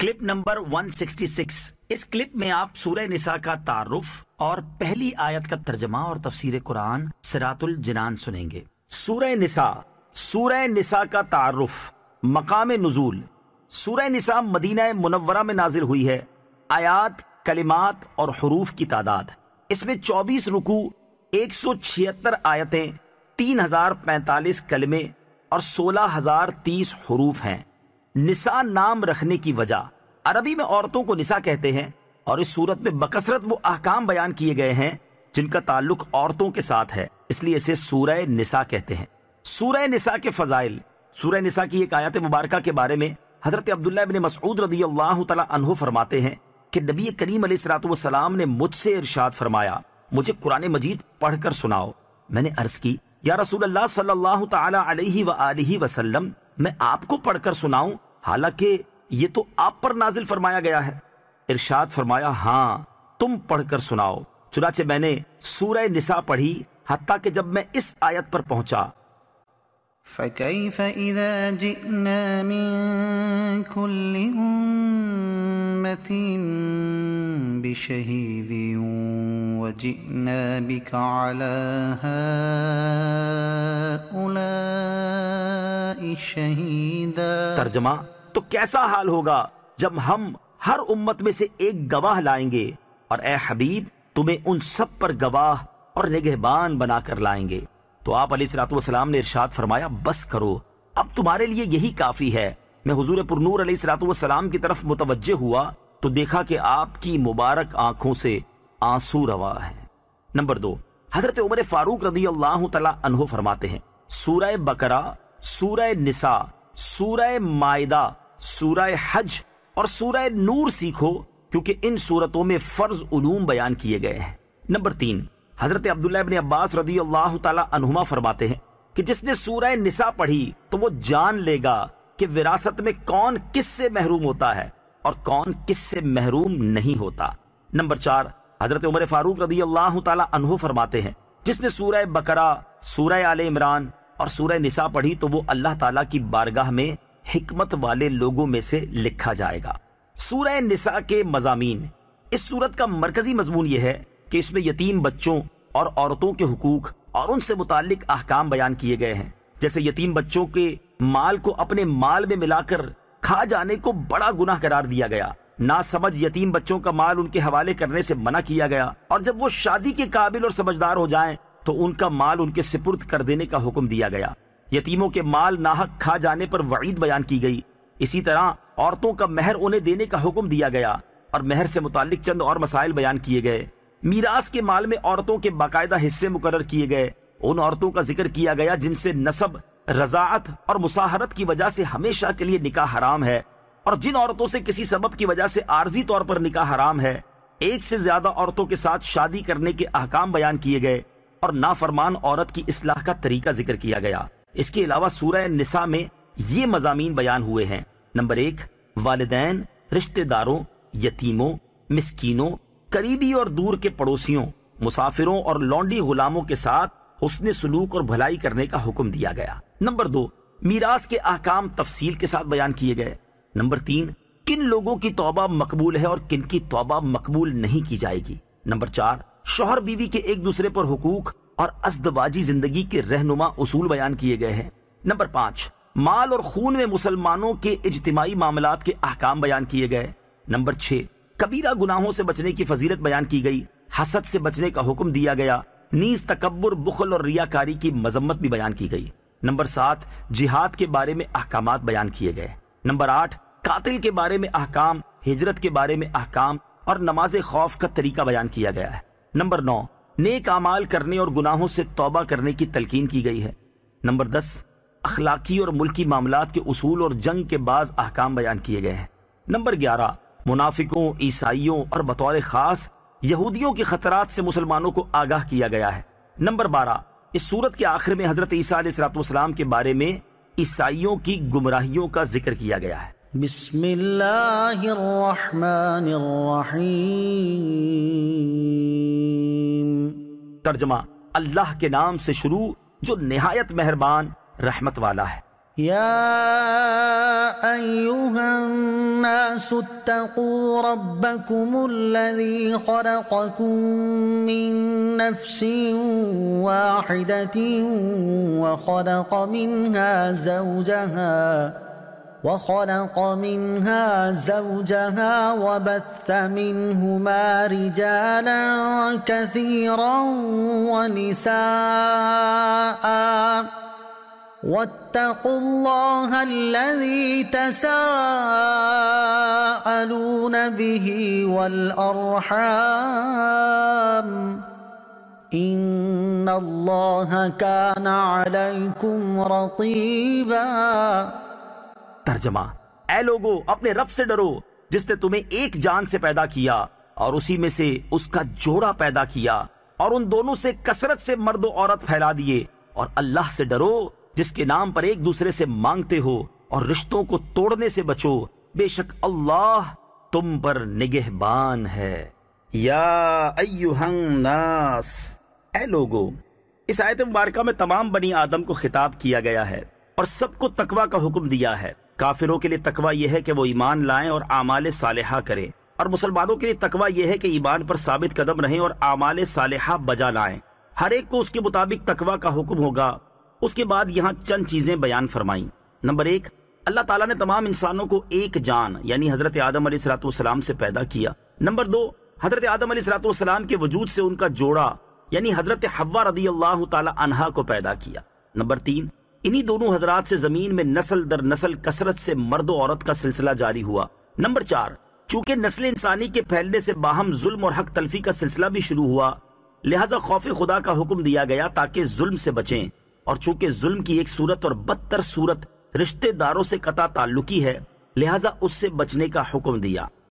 clip number 166 इस clip में आप सूर्य निशा का तारुफ और पहली आयत का तर्जमा और तफसीर कुरान सिरातुल जिनान सुनेंगे सूर्य निशा सूर्य निशा का तारुफ मकाम नजूल सूर्य निशा मदीना मुनवरा में नाजिल हुई है आयात कलिमात और हरूफ की तादाद इसमें चौबीस रुकू एक सौ छिहत्तर आयतें तीन हजार पैंतालीस कलमे और सोलह हजार तीस हरूफ हैं निशा नाम रखने की वजह अरबी में औरतों को निशा कहते हैं और इस सूरत में बकसरत वो अहकाम बयान किए गए हैं जिनका ताल्लुक औरतों के साथ है इसलिए इसे सूरह निशा कहते हैं सूरह निशा के फजाइल सूरह निशा की एक आयत मुबारक के बारे में हजरत अब्दुल्ला बिन मसऊद रदी अल्लाह तु फरमाते हैं कि नबी करीम सलाम ने मुझसे इरशाद फरमाया मुझे कुरान मजीद पढ़कर सुनाओ मैंने अर्ज की या रसूल अल्लाह सल्लल्लाहु अलैहि वसल्लम मैं आपको पढ़कर सुनाऊं हालांकि ये तो आप पर नाजिल फरमाया गया है इरशाद फरमाया हाँ तुम पढ़कर सुनाओ चुनाचे मैंने सूरह निसा पढ़ी हती के जब मैं इस आयत पर पहुंचा فكيف إذا तर्जमा तो कैसा हाल होगा जब हम हर उम्मत में से एक गवाह लाएंगे और ए हबीब तुम्हें उन सब पर गवाह और निगहबान बनाकर लाएंगे तो आप अली सलाम ने इरशाद फरमाया बस करो अब तुम्हारे लिए यही काफी है मैं हजूर पुरनूर सलाम की तरफ मुतवजह हुआ तो देखा कि आपकी मुबारक आंखों से आंसू रवा है नंबर दो हजरत उमर फारूक रदी अल्लाह तला अनहो फरमाते हैं सूरह बकरा सूरह निसा सूरह मायदा सूरह हज और सूरह नूर सीखो क्योंकि इन सूरतों में फर्ज उलूम बयान किए गए हैं नंबर तीन हजरत अब्दुल्ला अब्बास रदी अल्लाह तुमा फरमाते हैं कि जिसने सूरह निसा पढ़ी तो वो जान लेगा कि विरासत में कौन किससे महरूम होता है और कौन किससे महरूम नहीं होता नंबर चार हजरत उमर फारूक रदी अल्लाह तु फरमाते हैं जिसने सूरह बकरा सूरह आल इमरान और सूरह निशा पढ़ी तो वो अल्लाह तला की बारगाह में हिकमत वाले लोगों में से लिखा जाएगा सूरह निशा के मजामीन इस सूरत का मरकजी मजमून यह है कि इसमें यतीम बच्चों और औरतों के हकूक और उनसे मुतालिक अहकाम बयान किए गए हैं जैसे यतीम बच्चों के माल को अपने माल में मिलाकर खा जाने को बड़ा गुनाह करार दिया गया ना समझ यतीम बच्चों का माल उनके हवाले करने से मना किया गया और जब वो शादी के काबिल और समझदार हो जाएं तो उनका माल उनके सिपुर्द कर देने का हुक्म दिया गया यतीमों के माल नाहक खा जाने पर वईद बयान की गई इसी तरह औरतों का महर उन्हें देने का हुक्म दिया गया और महर से मुतालिक चंद और मसाइल बयान किए गए मीरास के माल में औरतों के बाकायदा हिस्से मुकर किए गए उन औरतों का जिक्र किया गया जिनसे नसब रजात और मुसाहरत की वजह से हमेशा के लिए निकाह हराम है और जिन औरतों से किसी सबब की वजह से आर्जी तौर पर निकाह हराम है एक से ज्यादा औरतों के साथ शादी करने के अहकाम बयान किए गए और नाफरमान औरत की इसलाह का तरीका जिक्र किया गया इसके अलावा सूरह निसा में ये मजामी बयान हुए हैं नंबर एक वालदेन रिश्तेदारों यतीमों मिसकीनों करीबी और दूर के पड़ोसियों मुसाफिरों और लौंडी गुलामों के साथ उसने सलूक और भलाई करने का हुक्म दिया गया नंबर दो मीरास के अहकाम तफसील के साथ बयान किए गए नंबर तीन किन लोगों की तौबा मकबूल है और किन की तौबा मकबूल नहीं की जाएगी नंबर चार शोहर बीवी के एक दूसरे पर हुकूक और असदबाजी जिंदगी के रहनुमा उसूल बयान किए गए हैं नंबर पांच माल और खून में मुसलमानों के इजतमाही मामला के अहकाम बयान किए गए नंबर छह कबीरा गुनाहों से बचने की फजीलत बयान की गई हसद से बचने का हुक्म दिया गया नीज तकबर बुखल और रियाकारी की मजम्मत भी बयान की गई नंबर सात जिहाद के बारे में अहकाम बयान किए गए नंबर आठ कातिल के बारे में अहकाम हिजरत के बारे में अहकाम और नमाज खौफ का तरीका बयान किया गया है नंबर नौ नेक अमाल करने और गुनाहों से तौबा करने की तलकीन की गई है नंबर दस अखलाकी और मुल्की मामला के असूल और जंग के बाद अहकाम बयान किए गए हैं नंबर ग्यारह मुनाफिकों ईसाइयों और बतौर खास यहूदियों के खतरात से मुसलमानों को आगाह किया गया है नंबर बारह इस सूरत के आखिर में हजरत ईसा के बारे में ईसाइयों की गुमराहियों का जिक्र किया गया है बिस्मिल्लाहिर्रहमानिर्रहीम तर्जमा अल्लाह के नाम से शुरू जो नहायत मेहरबान रहमत वाला है يا أيها الناس اتقوا ربكم الذي خلقكم من نفس واحدة وخلق منها زوجها وخلق منها زوجها وبث منهما رجالا كثيرا ونساء واتقوا الله الذي تساءلون به والارحام ان الله كان عليكم رقيبا तर्जमा ए लोगो अपने रब से डरो जिसने तुम्हें एक जान से पैदा किया और उसी में से उसका जोड़ा पैदा किया और उन दोनों से कसरत से मर्द औरत फैला दिए और अल्लाह से डरो जिसके नाम पर एक दूसरे से मांगते हो और रिश्तों को तोड़ने से बचो बेशक अल्लाह तुम पर निगहबान है या नास ए लोगो इस आयत मुबारका में तमाम बनी आदम को खिताब किया गया है और सबको तकवा का हुक्म दिया है काफिरों के लिए तकवा यह है कि वो ईमान लाएं और आमाल सालहा करें और मुसलमानों के लिए तकवा यह है कि ईमान पर साबित कदम रहें और आमाल सालहा बजा लाएं हर एक को उसके मुताबिक तकवा का हुक्म होगा उसके बाद यहाँ चंद चीजें बयान फरमाई नंबर एक अल्लाह तला ने तमाम इंसानों को एक जान यानी हजरत आदम सलाम से पैदा किया नंबर दो हजरत आदम सलाम के वजूद से उनका जोड़ा यानी हजरत हवा रदी अल्लाह तला को पैदा किया नंबर तीन इन्हीं दोनों हजरात से जमीन में नस्ल दर नस्ल कसरत से मर्द औरत का सिलसिला जारी हुआ नंबर चार चूंकि नस्ल इंसानी के फैलने से बाहम जुल्म और हक तलफी का सिलसिला भी शुरू हुआ लिहाजा खौफ खुदा का हुक्म दिया गया ताकि जुल्म से बचें और चूंकि जुल्म की एक सूरत और बदतर सूरत रिश्तेदारों से कता ताल्लुकी है लिहाजा उससे बचने का हुक्म दिया